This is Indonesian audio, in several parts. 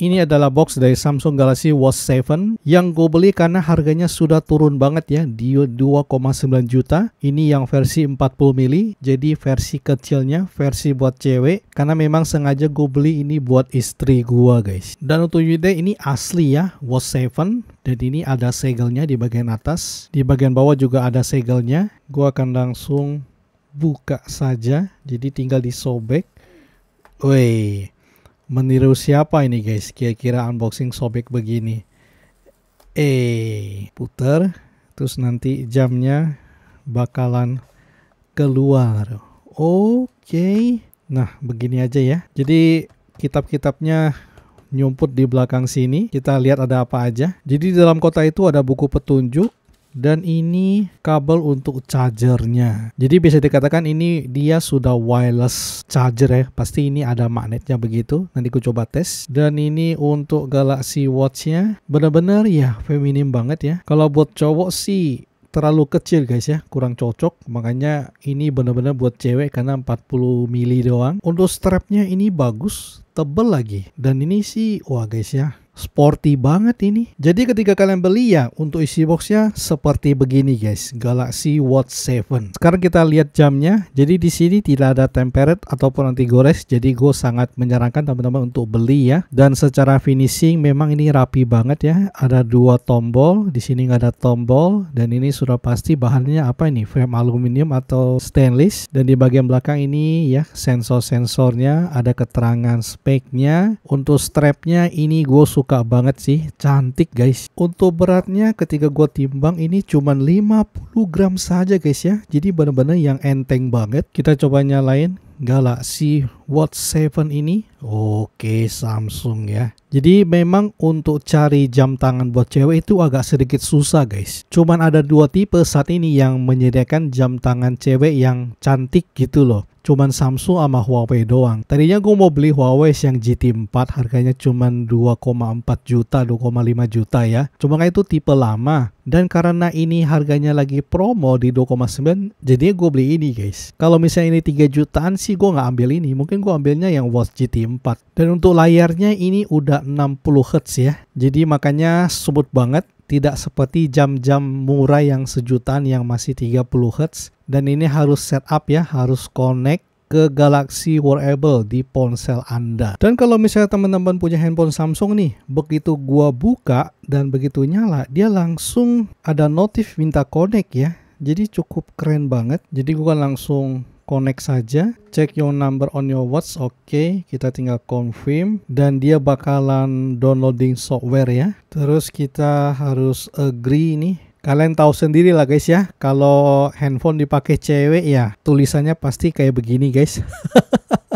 Ini adalah box dari Samsung Galaxy Watch 7 yang gue beli karena harganya sudah turun banget ya di 2,9 juta. Ini yang versi 40 mili, jadi versi kecilnya, versi buat cewek. Karena memang sengaja gue beli ini buat istri gue guys. Dan untuk Yude ini asli ya, Watch 7. Dan ini ada segelnya di bagian atas. Di bagian bawah juga ada segelnya. Gue akan langsung buka saja. Jadi tinggal disobek. Wih meniru siapa ini guys kira-kira unboxing sobek begini eh puter terus nanti jamnya bakalan keluar oke okay. nah begini aja ya jadi kitab-kitabnya nyumput di belakang sini kita lihat ada apa aja jadi di dalam kota itu ada buku petunjuk dan ini kabel untuk chargernya. Jadi bisa dikatakan ini dia sudah wireless charger ya. Pasti ini ada magnetnya begitu. Nanti aku coba tes. Dan ini untuk Galaxy Watch-nya benar-benar ya feminim banget ya. Kalau buat cowok sih terlalu kecil guys ya, kurang cocok. Makanya ini benar-benar buat cewek karena 40 mili doang. Untuk strapnya ini bagus, tebel lagi. Dan ini sih, wah guys ya, sporty banget ini. Jadi ketika kalian beli ya, untuk isi boxnya seperti begini guys, Galaxy Watch 7. Sekarang kita lihat jamnya. Jadi di sini tidak ada tempered ataupun anti gores, jadi gue sangat menyarankan teman-teman untuk beli ya. Dan secara finishing memang ini rapi banget ya. Ada dua tombol, di sini nggak ada tombol, dan ini sudah pasti bahannya apa ini? Frame aluminium atau stainless. Dan di bagian belakang ini ya sensor-sensornya ada keterangan spek bagnya untuk strapnya ini gue suka banget sih cantik guys untuk beratnya ketika gue timbang ini cuman 50 gram saja guys ya jadi bener-bener yang enteng banget kita coba nyalain Galaxy Watch 7 ini? Oke, Samsung ya. Jadi memang untuk cari jam tangan buat cewek itu agak sedikit susah guys. Cuman ada dua tipe saat ini yang menyediakan jam tangan cewek yang cantik gitu loh. Cuman Samsung sama Huawei doang. Tadinya gue mau beli Huawei yang GT4 harganya cuman 2,4 juta, 2,5 juta ya. Cuma itu tipe lama. Dan karena ini harganya lagi promo di 2,9, jadi gue beli ini guys. Kalau misalnya ini 3 jutaan sih sih gue nggak ambil ini. Mungkin gue ambilnya yang Watch GT4. Dan untuk layarnya ini udah 60 Hz ya. Jadi makanya sebut banget tidak seperti jam-jam murah yang sejutaan yang masih 30 Hz dan ini harus setup ya, harus connect ke Galaxy Wearable di ponsel Anda. Dan kalau misalnya teman-teman punya handphone Samsung nih, begitu gua buka dan begitu nyala, dia langsung ada notif minta connect ya. Jadi cukup keren banget. Jadi gua langsung connect saja check your number on your watch oke okay, kita tinggal confirm dan dia bakalan downloading software ya terus kita harus agree nih Kalian tahu sendiri lah guys ya, kalau handphone dipakai cewek ya tulisannya pasti kayak begini guys.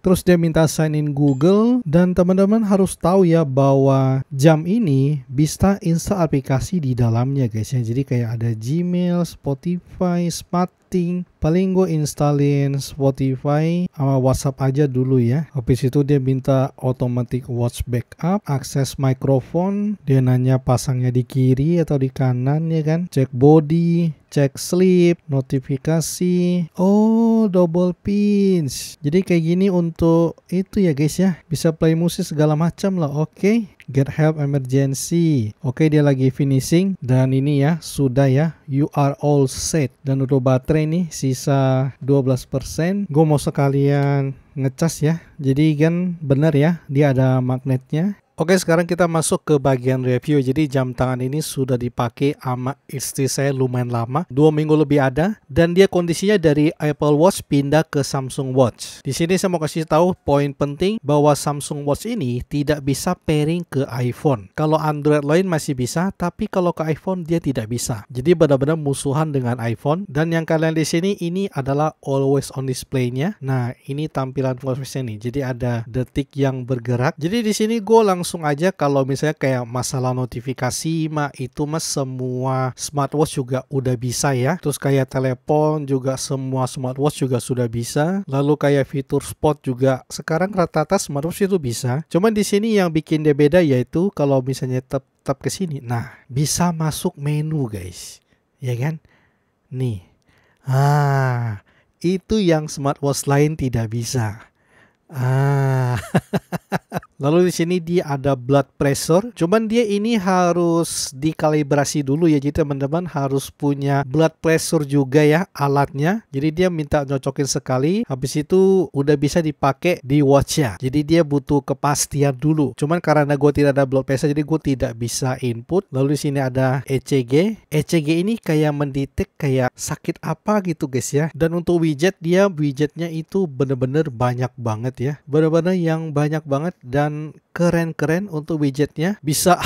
Terus dia minta sign in Google dan teman-teman harus tahu ya bahwa jam ini bisa install aplikasi di dalamnya guys ya. Jadi kayak ada Gmail, Spotify, Smart setting paling gue installin Spotify sama WhatsApp aja dulu ya habis itu dia minta automatic watch backup akses microphone dia nanya pasangnya di kiri atau di kanan ya kan cek body cek sleep, notifikasi. Oh, double pinch. Jadi kayak gini untuk itu ya guys ya. Bisa play musik segala macam lah. Oke. Okay. Get help emergency. Oke, okay, dia lagi finishing dan ini ya, sudah ya. You are all set. Dan untuk baterai nih sisa 12%. Gue mau sekalian ngecas ya. Jadi kan bener ya, dia ada magnetnya. Oke, sekarang kita masuk ke bagian review. Jadi jam tangan ini sudah dipakai sama istri saya lumayan lama, dua minggu lebih ada, dan dia kondisinya dari Apple Watch pindah ke Samsung Watch. Di sini saya mau kasih tahu poin penting bahwa Samsung Watch ini tidak bisa pairing ke iPhone. Kalau Android lain masih bisa, tapi kalau ke iPhone dia tidak bisa. Jadi benar-benar musuhan dengan iPhone. Dan yang kalian di sini ini adalah always on display-nya. Nah, ini tampilan watch nih. Jadi ada detik yang bergerak. Jadi di sini gue langsung langsung aja kalau misalnya kayak masalah notifikasi mah itu mas semua smartwatch juga udah bisa ya. Terus kayak telepon juga semua smartwatch juga sudah bisa. Lalu kayak fitur spot juga sekarang rata-rata smartwatch itu bisa. Cuman di sini yang bikin dia beda yaitu kalau misalnya tetap tetap ke sini. Nah, bisa masuk menu, guys. Ya kan? Nih. Ah, itu yang smartwatch lain tidak bisa. Ah. Lalu di sini dia ada blood pressure. Cuman dia ini harus dikalibrasi dulu ya. Jadi teman-teman harus punya blood pressure juga ya alatnya. Jadi dia minta nyocokin sekali. Habis itu udah bisa dipakai di watch ya. Jadi dia butuh kepastian dulu. Cuman karena gue tidak ada blood pressure jadi gue tidak bisa input. Lalu di sini ada ECG. ECG ini kayak mendetek kayak sakit apa gitu guys ya. Dan untuk widget dia widgetnya itu bener-bener banyak banget ya. Bener-bener yang banyak banget banget dan keren-keren untuk widgetnya. Bisa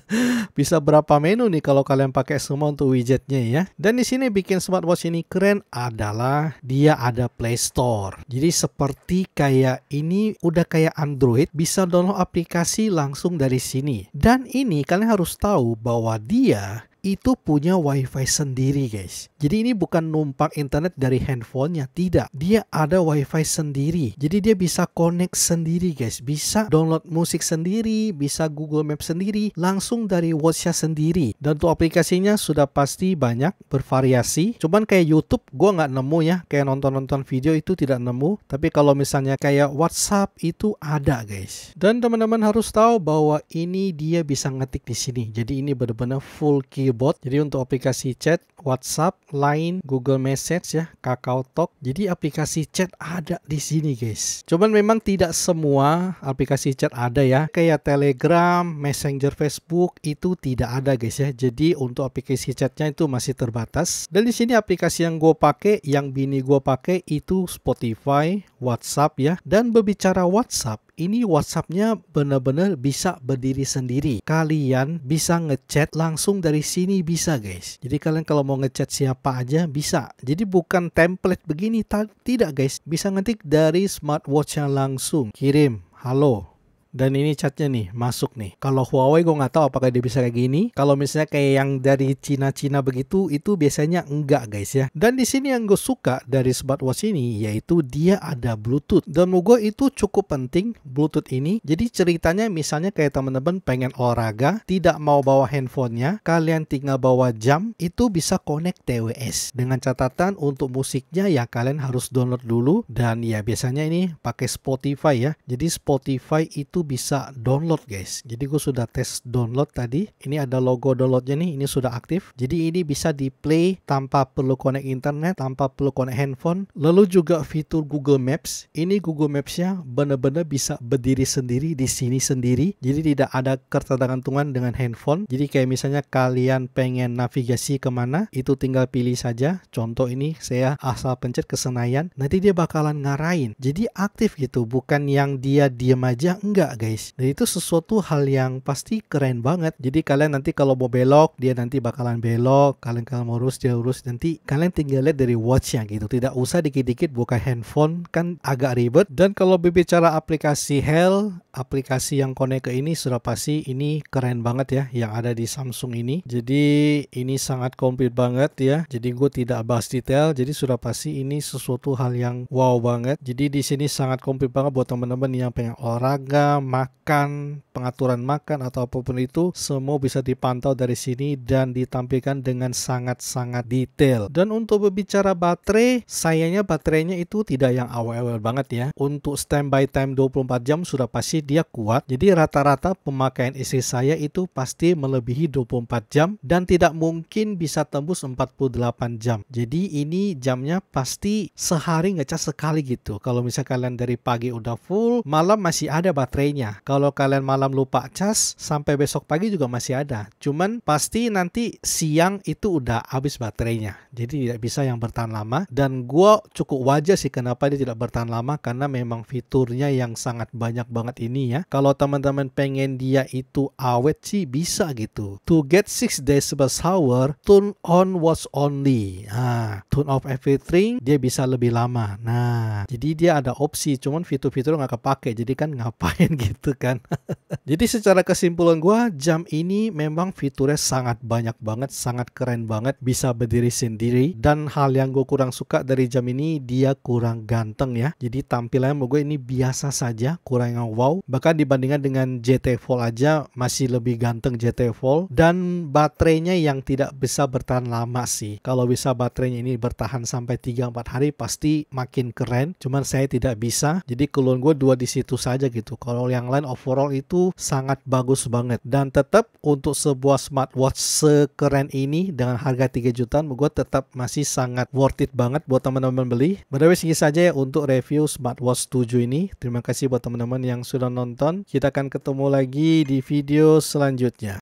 bisa berapa menu nih kalau kalian pakai semua untuk widgetnya ya. Dan di sini bikin smartwatch ini keren adalah dia ada Play Store. Jadi seperti kayak ini udah kayak Android bisa download aplikasi langsung dari sini. Dan ini kalian harus tahu bahwa dia itu punya wifi sendiri guys. Jadi ini bukan numpang internet dari handphonenya, tidak. Dia ada wifi sendiri. Jadi dia bisa connect sendiri guys. Bisa download musik sendiri, bisa Google Map sendiri, langsung dari watchnya sendiri. Dan untuk aplikasinya sudah pasti banyak, bervariasi. Cuman kayak YouTube gue nggak nemu ya, kayak nonton-nonton video itu tidak nemu. Tapi kalau misalnya kayak WhatsApp itu ada guys. Dan teman-teman harus tahu bahwa ini dia bisa ngetik di sini. Jadi ini benar-benar full key bot. Jadi untuk aplikasi chat, WhatsApp, Line, Google Message ya, Kakao Talk. Jadi aplikasi chat ada di sini guys. Cuman memang tidak semua aplikasi chat ada ya. Kayak Telegram, Messenger Facebook itu tidak ada guys ya. Jadi untuk aplikasi chatnya itu masih terbatas. Dan di sini aplikasi yang gue pakai, yang bini gue pakai itu Spotify, WhatsApp ya. Dan berbicara WhatsApp ini WhatsAppnya benar-benar bisa berdiri sendiri. Kalian bisa ngechat langsung dari sini bisa guys. Jadi kalian kalau mau ngechat siapa aja bisa. Jadi bukan template begini, tidak guys. Bisa ngetik dari smartwatch smartwatchnya langsung. Kirim, halo, dan ini catnya nih, masuk nih. Kalau Huawei gue nggak tahu apakah dia bisa kayak gini. Kalau misalnya kayak yang dari Cina-Cina begitu, itu biasanya enggak guys ya. Dan di sini yang gue suka dari smartwatch ini, yaitu dia ada Bluetooth. Dan menurut gue itu cukup penting, Bluetooth ini. Jadi ceritanya misalnya kayak teman-teman pengen olahraga, tidak mau bawa handphonenya, kalian tinggal bawa jam, itu bisa connect TWS. Dengan catatan untuk musiknya ya kalian harus download dulu. Dan ya biasanya ini pakai Spotify ya. Jadi Spotify itu itu bisa download guys. Jadi gue sudah tes download tadi. Ini ada logo downloadnya nih, ini sudah aktif. Jadi ini bisa di play tanpa perlu connect internet, tanpa perlu connect handphone. Lalu juga fitur Google Maps. Ini Google Maps-nya benar-benar bisa berdiri sendiri di sini sendiri. Jadi tidak ada ketergantungan dengan handphone. Jadi kayak misalnya kalian pengen navigasi kemana, itu tinggal pilih saja. Contoh ini saya asal pencet ke Senayan, nanti dia bakalan ngarahin. Jadi aktif gitu, bukan yang dia diam aja, enggak guys dan itu sesuatu hal yang pasti keren banget jadi kalian nanti kalau mau belok dia nanti bakalan belok kalian kalau mau lurus dia lurus nanti kalian tinggal lihat dari watchnya gitu tidak usah dikit-dikit buka handphone kan agak ribet dan kalau berbicara aplikasi Hell aplikasi yang connect ke ini sudah pasti ini keren banget ya yang ada di Samsung ini jadi ini sangat komplit banget ya jadi gue tidak bahas detail jadi sudah pasti ini sesuatu hal yang wow banget jadi di sini sangat komplit banget buat teman-teman yang pengen olahraga makan, pengaturan makan atau apapun itu semua bisa dipantau dari sini dan ditampilkan dengan sangat-sangat detail. Dan untuk berbicara baterai, sayangnya baterainya itu tidak yang awal-awal banget ya. Untuk standby time 24 jam sudah pasti dia kuat. Jadi rata-rata pemakaian istri saya itu pasti melebihi 24 jam dan tidak mungkin bisa tembus 48 jam. Jadi ini jamnya pasti sehari ngecas sekali gitu. Kalau misalnya kalian dari pagi udah full, malam masih ada baterai baterainya. Kalau kalian malam lupa cas, sampai besok pagi juga masih ada. Cuman pasti nanti siang itu udah habis baterainya. Jadi tidak bisa yang bertahan lama. Dan gue cukup wajar sih kenapa dia tidak bertahan lama karena memang fiturnya yang sangat banyak banget ini ya. Kalau teman-teman pengen dia itu awet sih bisa gitu. To get 6 per hour, turn on watch only. Nah, turn off everything dia bisa lebih lama. Nah, jadi dia ada opsi cuman fitur-fitur nggak kepake. Jadi kan ngapain gitu kan. Jadi secara kesimpulan gue jam ini memang fiturnya sangat banyak banget, sangat keren banget, bisa berdiri sendiri. Dan hal yang gue kurang suka dari jam ini dia kurang ganteng ya. Jadi tampilannya menurut gue ini biasa saja, kurang yang wow. Bahkan dibandingkan dengan JT Fold aja masih lebih ganteng JT Fold dan baterainya yang tidak bisa bertahan lama sih. Kalau bisa baterainya ini bertahan sampai 3-4 hari pasti makin keren. Cuman saya tidak bisa. Jadi keluhan gue dua di situ saja gitu. Kalau yang lain overall itu sangat bagus banget dan tetap untuk sebuah smartwatch sekeren ini dengan harga 3 jutaan gue tetap masih sangat worth it banget buat teman-teman beli by saja ya untuk review smartwatch 7 ini terima kasih buat teman-teman yang sudah nonton kita akan ketemu lagi di video selanjutnya